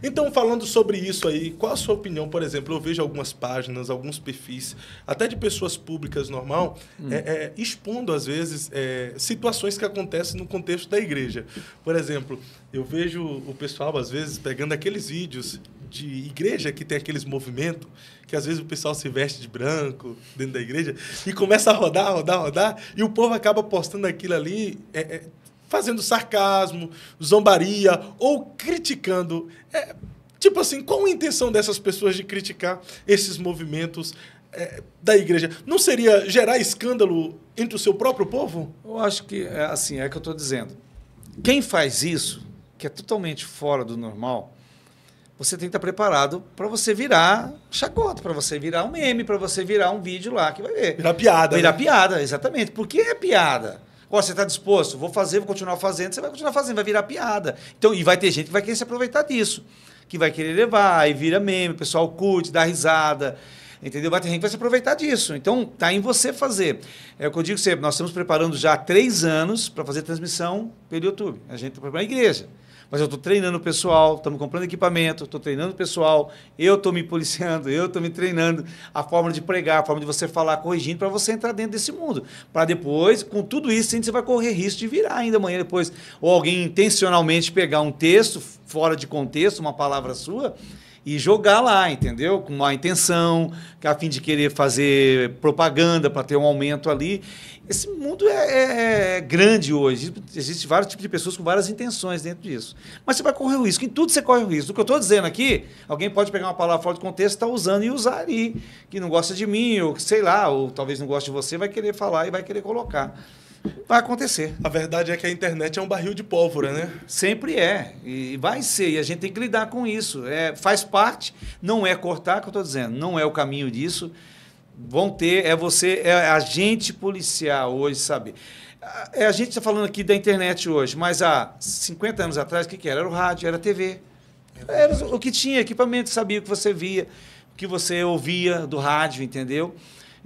Então, falando sobre isso aí, qual a sua opinião? Por exemplo, eu vejo algumas páginas, alguns perfis, até de pessoas públicas normal, hum. é, é, expondo, às vezes, é, situações que acontecem no contexto da igreja. Por exemplo, eu vejo o pessoal, às vezes, pegando aqueles vídeos de igreja que tem aqueles movimentos, que às vezes o pessoal se veste de branco dentro da igreja e começa a rodar, rodar, rodar, e o povo acaba postando aquilo ali é, é, fazendo sarcasmo, zombaria ou criticando. É, tipo assim, qual a intenção dessas pessoas de criticar esses movimentos é, da igreja? Não seria gerar escândalo entre o seu próprio povo? Eu acho que, é, assim, é que eu estou dizendo. Quem faz isso, que é totalmente fora do normal, você tem que estar preparado para você virar chacota, para você virar um meme, para você virar um vídeo lá que vai ver. Virar piada. Virar né? piada, exatamente. Por que é piada? Pô, você está disposto? Vou fazer, vou continuar fazendo. Você vai continuar fazendo, vai virar piada. Então, e vai ter gente que vai querer se aproveitar disso. Que vai querer levar, aí vira meme, o pessoal curte, dá risada. Entendeu? Vai ter gente que vai se aproveitar disso. Então, tá em você fazer. É o que eu digo sempre, nós estamos preparando já há três anos para fazer transmissão pelo YouTube. A gente está preparando a igreja. Mas eu estou treinando o pessoal, estamos comprando equipamento, estou treinando o pessoal, eu estou me policiando, eu estou me treinando, a forma de pregar, a forma de você falar, corrigindo, para você entrar dentro desse mundo. Para depois, com tudo isso, você vai correr risco de virar ainda amanhã depois, ou alguém intencionalmente pegar um texto fora de contexto, uma palavra sua, e jogar lá, entendeu? Com má intenção, a fim de querer fazer propaganda para ter um aumento ali. Esse mundo é, é, é grande hoje. Existem vários tipos de pessoas com várias intenções dentro disso. Mas você vai correr o risco. Em tudo você corre o risco. O que eu estou dizendo aqui, alguém pode pegar uma palavra fora de contexto, estar tá usando e usar ali. Que não gosta de mim, ou sei lá, ou talvez não goste de você, vai querer falar e vai querer colocar vai acontecer. A verdade é que a internet é um barril de pólvora, né? Sempre é. E vai ser. E a gente tem que lidar com isso. É, faz parte, não é cortar, que eu estou dizendo, não é o caminho disso. Vão ter, é você, é a gente policiar hoje, sabe? É, a gente está falando aqui da internet hoje, mas há 50 anos atrás, o que, que era? Era o rádio, era a TV. Era o que tinha, equipamento, sabia o que você via, o que você ouvia do rádio, entendeu?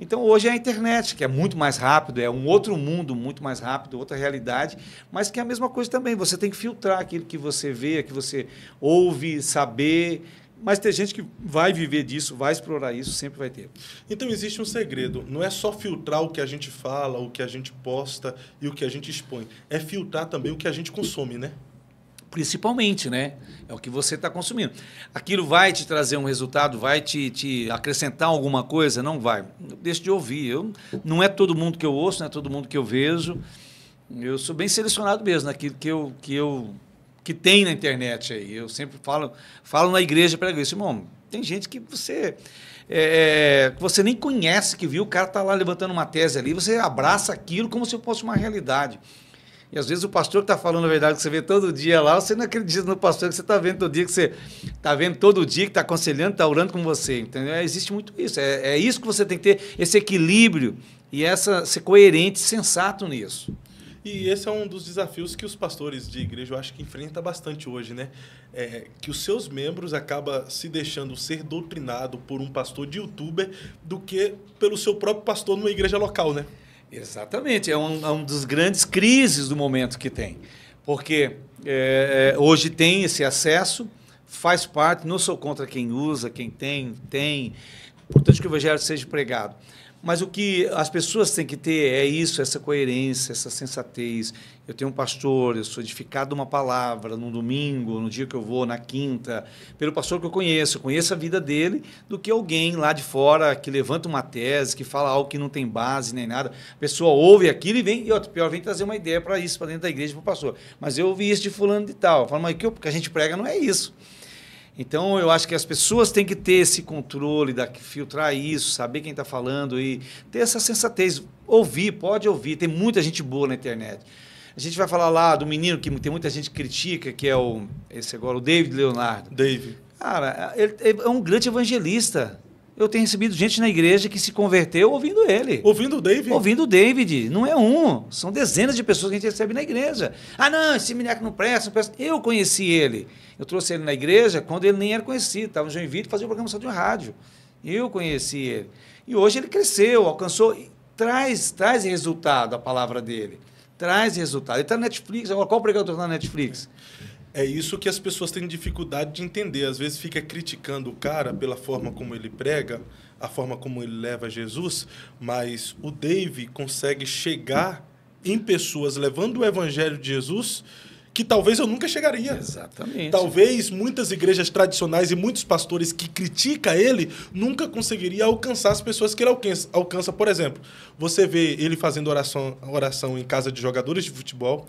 Então hoje é a internet, que é muito mais rápido, é um outro mundo muito mais rápido, outra realidade, mas que é a mesma coisa também. Você tem que filtrar aquilo que você vê, que você ouve, saber. Mas tem gente que vai viver disso, vai explorar isso, sempre vai ter. Então existe um segredo. Não é só filtrar o que a gente fala, o que a gente posta e o que a gente expõe. É filtrar também o que a gente consome, né? principalmente, né? É o que você está consumindo. Aquilo vai te trazer um resultado, vai te, te acrescentar alguma coisa? Não vai. Deixa de ouvir. Eu, não é todo mundo que eu ouço, não é todo mundo que eu vejo. Eu sou bem selecionado mesmo naquilo que eu, que eu que tem na internet aí. Eu sempre falo, falo na igreja para isso. igreja, irmão, tem gente que você é, é você nem conhece, que viu, o cara tá lá levantando uma tese ali, você abraça aquilo como se fosse uma realidade. E às vezes o pastor que está falando a verdade que você vê todo dia lá, você não acredita no pastor que você está vendo todo dia, que você está vendo todo dia, que está aconselhando, está orando com você. Entendeu? É, existe muito isso. É, é isso que você tem que ter, esse equilíbrio e essa ser coerente, sensato nisso. E esse é um dos desafios que os pastores de igreja eu acho que enfrenta bastante hoje, né? É, que os seus membros acaba se deixando ser doutrinado por um pastor de youtuber do que pelo seu próprio pastor numa igreja local, né? Exatamente, é um, é um dos grandes crises do momento que tem. Porque é, é, hoje tem esse acesso, faz parte, não sou contra quem usa, quem tem, tem. Importante que o evangelho seja pregado. Mas o que as pessoas têm que ter é isso, essa coerência, essa sensatez. Eu tenho um pastor, eu sou edificado uma palavra no domingo, no dia que eu vou, na quinta, pelo pastor que eu conheço, eu conheço a vida dele, do que alguém lá de fora que levanta uma tese, que fala algo que não tem base nem nada. A pessoa ouve aquilo e vem, e outro, pior, vem trazer uma ideia para isso, para dentro da igreja, para o pastor. Mas eu ouvi isso de fulano de tal. falo, mas o que a gente prega não é isso. Então, eu acho que as pessoas têm que ter esse controle, da, filtrar isso, saber quem está falando e ter essa sensatez. Ouvir, pode ouvir. Tem muita gente boa na internet. A gente vai falar lá do menino que tem muita gente que critica, que é o, esse agora, o David Leonardo. David. Cara, ele é, é um grande evangelista eu tenho recebido gente na igreja que se converteu ouvindo ele. Ouvindo o David? Ouvindo o David. Não é um, são dezenas de pessoas que a gente recebe na igreja. Ah, não, esse menino não presta, não presta. Eu conheci ele. Eu trouxe ele na igreja quando ele nem era conhecido. Estava no Joinville fazia programação de um rádio. Eu conheci ele. E hoje ele cresceu, alcançou. Traz, traz resultado a palavra dele. Traz resultado. Ele está na Netflix. Agora, qual pregador está na Netflix? É isso que as pessoas têm dificuldade de entender. Às vezes fica criticando o cara pela forma como ele prega, a forma como ele leva Jesus, mas o Dave consegue chegar em pessoas levando o evangelho de Jesus que talvez eu nunca chegaria. Exatamente. Talvez muitas igrejas tradicionais e muitos pastores que critica ele nunca conseguiria alcançar as pessoas que ele alcança. Por exemplo, você vê ele fazendo oração, oração em casa de jogadores de futebol,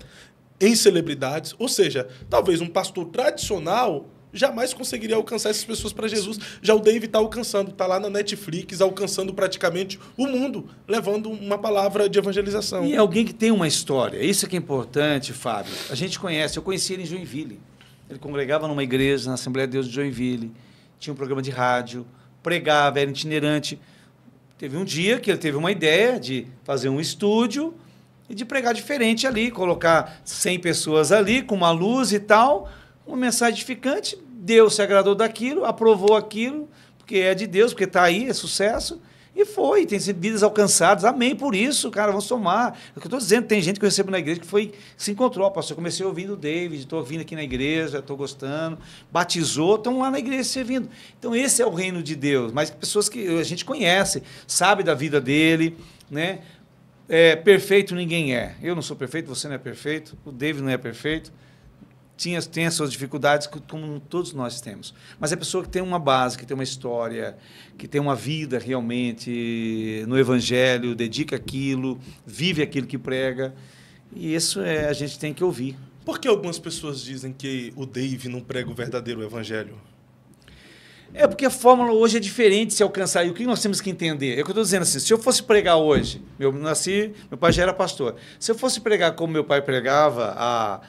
em celebridades. Ou seja, talvez um pastor tradicional jamais conseguiria alcançar essas pessoas para Jesus. Já o David está alcançando, está lá na Netflix, alcançando praticamente o mundo, levando uma palavra de evangelização. E alguém que tem uma história. Isso que é importante, Fábio. A gente conhece, eu conheci ele em Joinville. Ele congregava numa igreja, na Assembleia de Deus de Joinville, tinha um programa de rádio, pregava, era itinerante. Teve um dia que ele teve uma ideia de fazer um estúdio e de pregar diferente ali, colocar 100 pessoas ali com uma luz e tal, uma mensagem edificante. Deus se agradou daquilo, aprovou aquilo, porque é de Deus, porque está aí, é sucesso. E foi, tem vidas alcançadas, amém por isso, cara, vamos somar. É o que eu estou dizendo, tem gente que eu recebo na igreja que foi, que se encontrou, ó, pastor, comecei ouvindo o David, estou vindo aqui na igreja, estou gostando, batizou, estão lá na igreja servindo. Então esse é o reino de Deus, mas pessoas que a gente conhece, sabe da vida dele, né? É, perfeito ninguém é. Eu não sou perfeito, você não é perfeito, o David não é perfeito. Tinha, tem as suas dificuldades, como todos nós temos. Mas é a pessoa que tem uma base, que tem uma história, que tem uma vida realmente no Evangelho, dedica aquilo, vive aquilo que prega. E isso é, a gente tem que ouvir. Por que algumas pessoas dizem que o Dave não prega o verdadeiro Evangelho? É porque a fórmula hoje é diferente se alcançar. E o que nós temos que entender? É o que eu estou dizendo assim: se eu fosse pregar hoje, eu nasci, meu pai já era pastor. Se eu fosse pregar como meu pai pregava há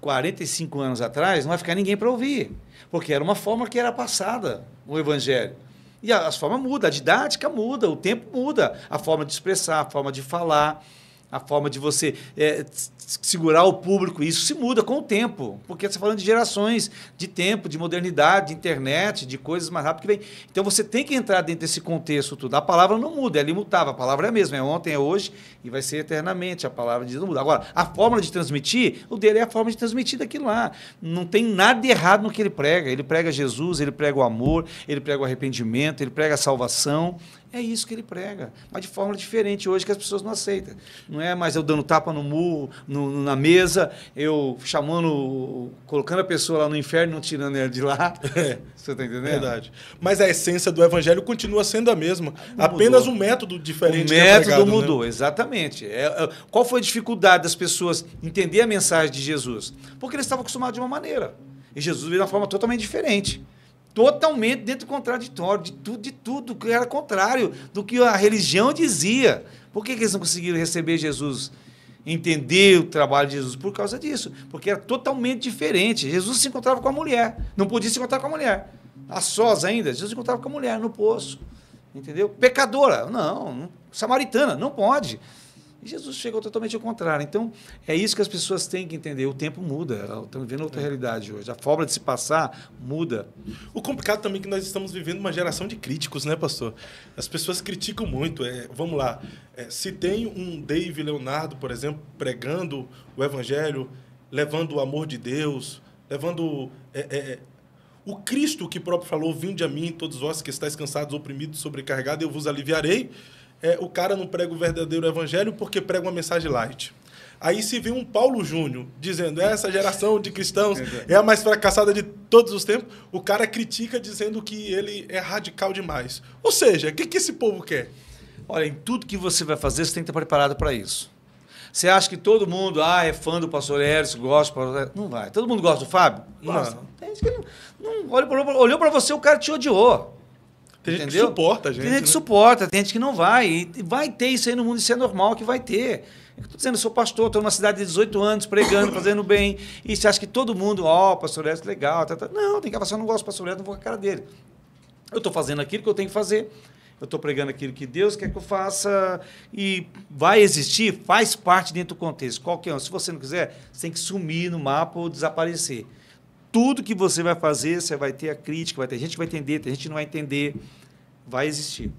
45 anos atrás, não vai ficar ninguém para ouvir. Porque era uma fórmula que era passada o evangelho. E as formas mudam, a didática muda, o tempo muda, a forma de expressar, a forma de falar a forma de você é, segurar o público. Isso se muda com o tempo, porque você está falando de gerações, de tempo, de modernidade, de internet, de coisas mais rápidas que vem. Então você tem que entrar dentro desse contexto tudo. A palavra não muda, ela é imutável. A palavra é a mesma, é ontem, é hoje e vai ser eternamente. A palavra de Deus não muda. Agora, a forma de transmitir, o dele é a forma de transmitir daquilo lá. Não tem nada errado no que ele prega. Ele prega Jesus, ele prega o amor, ele prega o arrependimento, ele prega a salvação, é isso que ele prega, mas de forma diferente hoje que as pessoas não aceitam. Não é mais eu dando tapa no mu, no, na mesa, eu chamando, colocando a pessoa lá no inferno, não tirando ela de lá. É, você está entendendo? É verdade. Mas a essência do evangelho continua sendo a mesma, não apenas mudou. um método diferente. O método pregado, né? mudou, né? exatamente. É, é, qual foi a dificuldade das pessoas entender a mensagem de Jesus? Porque eles estavam acostumados de uma maneira e Jesus veio de uma forma totalmente diferente totalmente dentro do contraditório, de tudo, de tudo que era contrário do que a religião dizia. Por que, que eles não conseguiram receber Jesus? entender o trabalho de Jesus por causa disso, porque era totalmente diferente. Jesus se encontrava com a mulher, não podia se encontrar com a mulher. A sós ainda, Jesus se encontrava com a mulher no poço, entendeu? Pecadora, não, não, samaritana, não pode. E Jesus chegou totalmente ao contrário. Então, é isso que as pessoas têm que entender. O tempo muda, Estamos estão vivendo outra é. realidade hoje. A forma de se passar muda. O complicado também é que nós estamos vivendo uma geração de críticos, né, pastor? As pessoas criticam muito. É, vamos lá, é, se tem um Dave Leonardo, por exemplo, pregando o evangelho, levando o amor de Deus, levando é, é, é, o Cristo que próprio falou, vinde a mim todos vós que estáis cansados, oprimidos, sobrecarregados, eu vos aliviarei é, o cara não prega o verdadeiro evangelho porque prega uma mensagem light. Aí se vê um Paulo Júnior dizendo é, essa geração de cristãos é a mais fracassada de todos os tempos, o cara critica dizendo que ele é radical demais. Ou seja, o que, que esse povo quer? Olha, em tudo que você vai fazer, você tem que estar preparado para isso. Você acha que todo mundo ah, é fã do pastor Erickson, gosta do pastor Não vai. Todo mundo gosta do Fábio? Gosta. Não. Tem gente que não, não olhou para você, o cara te odiou. Tem gente que suporta a gente. Tem gente né? que suporta, tem gente que não vai. E vai ter isso aí no mundo, isso é normal que vai ter. eu Estou dizendo, eu sou pastor, estou numa cidade de 18 anos, pregando, fazendo bem. E você acha que todo mundo, ó, oh, pastor Edson, legal. Tá, tá. Não, tem que passar, eu não gosto do pastor Edson, não vou com a cara dele. Eu estou fazendo aquilo que eu tenho que fazer. Eu estou pregando aquilo que Deus quer que eu faça. E vai existir, faz parte dentro do contexto. Qualquer um. Se você não quiser, você tem que sumir no mapa ou desaparecer. Tudo que você vai fazer, você vai ter a crítica, vai ter gente que vai entender, tem gente que não vai entender vai existir.